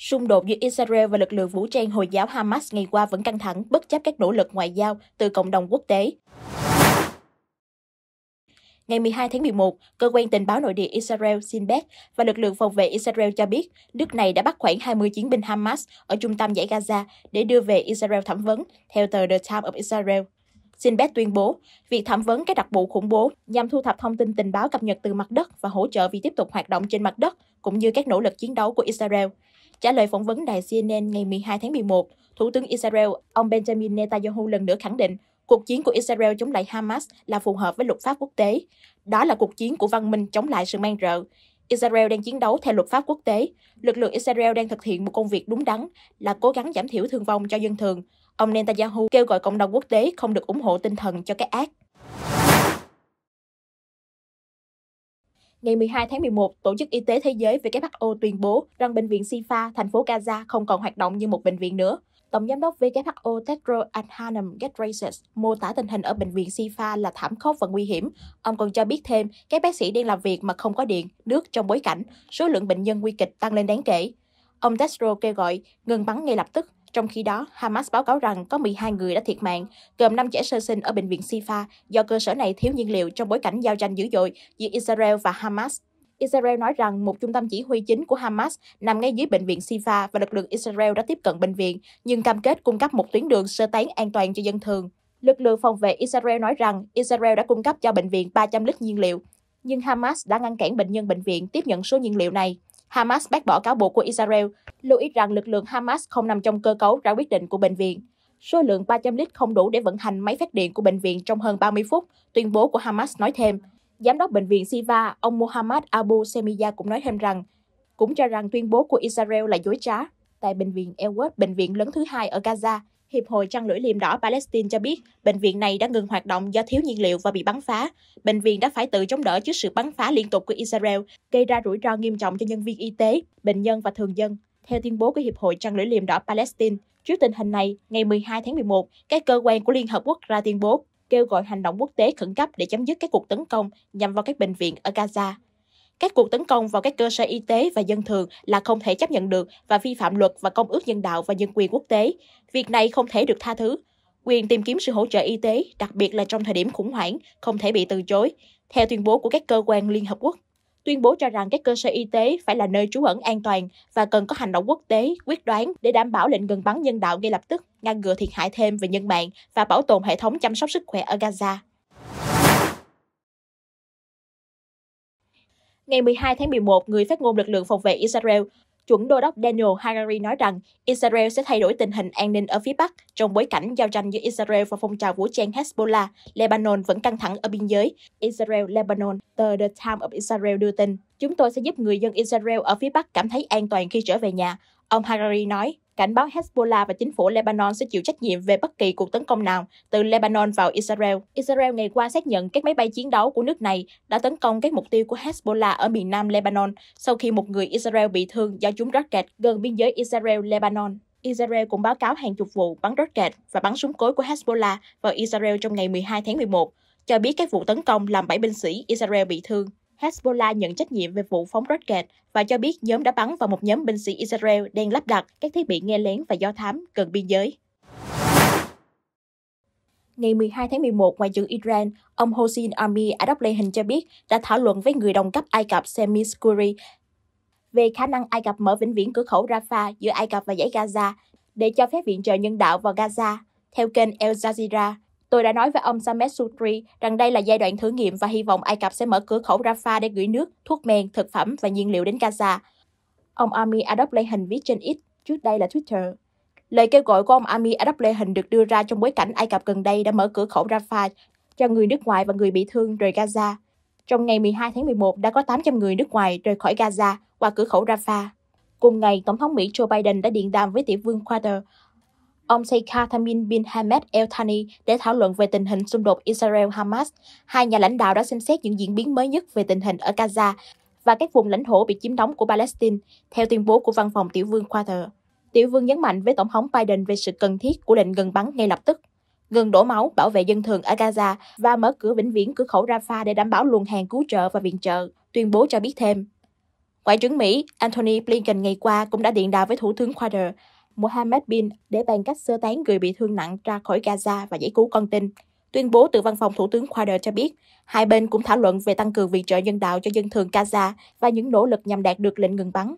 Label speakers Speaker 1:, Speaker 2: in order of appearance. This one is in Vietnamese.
Speaker 1: Xung đột giữa Israel và lực lượng vũ trang Hồi giáo Hamas ngày qua vẫn căng thẳng bất chấp các nỗ lực ngoại giao từ cộng đồng quốc tế. Ngày 12 tháng 11, cơ quan tình báo nội địa Israel Shin Bet và lực lượng phòng vệ Israel cho biết nước này đã bắt khoảng 20 chiến binh Hamas ở trung tâm giải Gaza để đưa về Israel thẩm vấn, theo tờ The Times of Israel. Shin Bet tuyên bố, việc thẩm vấn các đặc vụ khủng bố nhằm thu thập thông tin tình báo cập nhật từ mặt đất và hỗ trợ việc tiếp tục hoạt động trên mặt đất, cũng như các nỗ lực chiến đấu của Israel. Trả lời phỏng vấn đài CNN ngày 12 tháng 11, Thủ tướng Israel ông Benjamin Netanyahu lần nữa khẳng định cuộc chiến của Israel chống lại Hamas là phù hợp với luật pháp quốc tế. Đó là cuộc chiến của văn minh chống lại sự mang rợ. Israel đang chiến đấu theo luật pháp quốc tế. Lực lượng Israel đang thực hiện một công việc đúng đắn là cố gắng giảm thiểu thương vong cho dân thường. Ông Netanyahu kêu gọi cộng đồng quốc tế không được ủng hộ tinh thần cho cái ác. Ngày 12 tháng 11, Tổ chức Y tế Thế giới WHO tuyên bố rằng bệnh viện Sifa, thành phố Gaza không còn hoạt động như một bệnh viện nữa. Tổng giám đốc WHO Tedros Adhanom Ghebreyesus mô tả tình hình ở bệnh viện Sifa là thảm khốc và nguy hiểm. Ông còn cho biết thêm, các bác sĩ đang làm việc mà không có điện, nước trong bối cảnh số lượng bệnh nhân nguy kịch tăng lên đáng kể. Ông Tedros kêu gọi ngừng bắn ngay lập tức trong khi đó, Hamas báo cáo rằng có 12 người đã thiệt mạng, gồm 5 trẻ sơ sinh ở bệnh viện Sifa do cơ sở này thiếu nhiên liệu trong bối cảnh giao tranh dữ dội giữa Israel và Hamas. Israel nói rằng một trung tâm chỉ huy chính của Hamas nằm ngay dưới bệnh viện Sifa và lực lượng Israel đã tiếp cận bệnh viện, nhưng cam kết cung cấp một tuyến đường sơ tán an toàn cho dân thường. Lực lượng phòng vệ Israel nói rằng Israel đã cung cấp cho bệnh viện 300 lít nhiên liệu, nhưng Hamas đã ngăn cản bệnh nhân bệnh viện tiếp nhận số nhiên liệu này. Hamas bác bỏ cáo buộc của Israel, lưu ý rằng lực lượng Hamas không nằm trong cơ cấu ra quyết định của bệnh viện. Số lượng 300 lít không đủ để vận hành máy phát điện của bệnh viện trong hơn 30 phút, tuyên bố của Hamas nói thêm. Giám đốc bệnh viện Siva, ông Mohammad Abu Semiya cũng nói thêm rằng, cũng cho rằng tuyên bố của Israel là dối trá. Tại bệnh viện Elwood, bệnh viện lớn thứ hai ở Gaza, Hiệp hội Trăng lưỡi liềm đỏ Palestine cho biết bệnh viện này đã ngừng hoạt động do thiếu nhiên liệu và bị bắn phá. Bệnh viện đã phải tự chống đỡ trước sự bắn phá liên tục của Israel, gây ra rủi ro nghiêm trọng cho nhân viên y tế, bệnh nhân và thường dân. Theo tuyên bố của Hiệp hội Trăng lưỡi liềm đỏ Palestine, trước tình hình này, ngày 12 tháng 11, các cơ quan của Liên Hợp Quốc ra tuyên bố kêu gọi hành động quốc tế khẩn cấp để chấm dứt các cuộc tấn công nhằm vào các bệnh viện ở Gaza. Các cuộc tấn công vào các cơ sở y tế và dân thường là không thể chấp nhận được và vi phạm luật và công ước nhân đạo và nhân quyền quốc tế. Việc này không thể được tha thứ. Quyền tìm kiếm sự hỗ trợ y tế, đặc biệt là trong thời điểm khủng hoảng, không thể bị từ chối, theo tuyên bố của các cơ quan Liên Hợp Quốc. Tuyên bố cho rằng các cơ sở y tế phải là nơi trú ẩn an toàn và cần có hành động quốc tế quyết đoán để đảm bảo lệnh ngừng bắn nhân đạo ngay lập tức, ngăn ngừa thiệt hại thêm về nhân mạng và bảo tồn hệ thống chăm sóc sức khỏe ở Gaza. Ngày 12 tháng 11, người phát ngôn lực lượng phòng vệ Israel, chuẩn đô đốc Daniel Hagari nói rằng Israel sẽ thay đổi tình hình an ninh ở phía Bắc trong bối cảnh giao tranh giữa Israel và phong trào vũ trang Hezbollah. Lebanon vẫn căng thẳng ở biên giới. Israel, Lebanon, tờ The Time of Israel đưa tin. Chúng tôi sẽ giúp người dân Israel ở phía Bắc cảm thấy an toàn khi trở về nhà. Ông Hagari nói, cảnh báo Hezbollah và chính phủ Lebanon sẽ chịu trách nhiệm về bất kỳ cuộc tấn công nào từ Lebanon vào Israel. Israel ngày qua xác nhận các máy bay chiến đấu của nước này đã tấn công các mục tiêu của Hezbollah ở miền nam Lebanon sau khi một người Israel bị thương do trúng rocket gần biên giới Israel-Lebanon. Israel cũng báo cáo hàng chục vụ bắn rocket và bắn súng cối của Hezbollah vào Israel trong ngày 12 tháng 11, cho biết các vụ tấn công làm 7 binh sĩ Israel bị thương. Hezbollah nhận trách nhiệm về vụ phóng rocket và cho biết nhóm đã bắn vào một nhóm binh sĩ Israel đang lắp đặt các thiết bị nghe lén và do thám gần biên giới. Ngày 12 tháng 11, Ngoại trưởng Iran, ông Hossein Armi Adablehin cho biết đã thảo luận với người đồng cấp Ai Cập Sami Skoury về khả năng Ai Cập mở vĩnh viễn cửa khẩu Rafah giữa Ai Cập và dãy Gaza để cho phép viện trợ nhân đạo vào Gaza. Theo kênh El Jazeera, Tôi đã nói với ông Samed Sutri rằng đây là giai đoạn thử nghiệm và hy vọng Ai Cập sẽ mở cửa khẩu Rafah để gửi nước, thuốc men, thực phẩm và nhiên liệu đến Gaza. Ông Ami Adob lên hình viết trên X, trước đây là Twitter. Lời kêu gọi của ông Ami Adob lê hình được đưa ra trong bối cảnh Ai Cập gần đây đã mở cửa khẩu Rafah cho người nước ngoài và người bị thương rời Gaza. Trong ngày 12 tháng 11 đã có 800 người nước ngoài rời khỏi Gaza qua cửa khẩu Rafah. Cùng ngày, Tổng thống Mỹ Joe Biden đã điện đàm với tỷ vương Qatar ông Sheikha Tamim bin Hamad El Thani để thảo luận về tình hình xung đột Israel-Hamas. Hai nhà lãnh đạo đã xem xét những diễn biến mới nhất về tình hình ở Gaza và các vùng lãnh thổ bị chiếm đóng của Palestine, theo tuyên bố của Văn phòng Tiểu vương Carter. Tiểu vương nhấn mạnh với Tổng thống Biden về sự cần thiết của lệnh ngừng bắn ngay lập tức, ngừng đổ máu, bảo vệ dân thường ở Gaza và mở cửa vĩnh viễn cửa khẩu Rafah để đảm bảo luồng hàng cứu trợ và viện trợ, tuyên bố cho biết thêm. Ngoại trưởng Mỹ Antony Blinken ngày qua cũng đã điện đàm với Thủ tướng Carter Mohammed bin để bàn cách sơ tán người bị thương nặng ra khỏi Gaza và giải cứu con tin. Tuyên bố từ văn phòng Thủ tướng Carter cho biết, hai bên cũng thảo luận về tăng cường viện trợ nhân đạo cho dân thường Gaza và những nỗ lực nhằm đạt được lệnh ngừng bắn.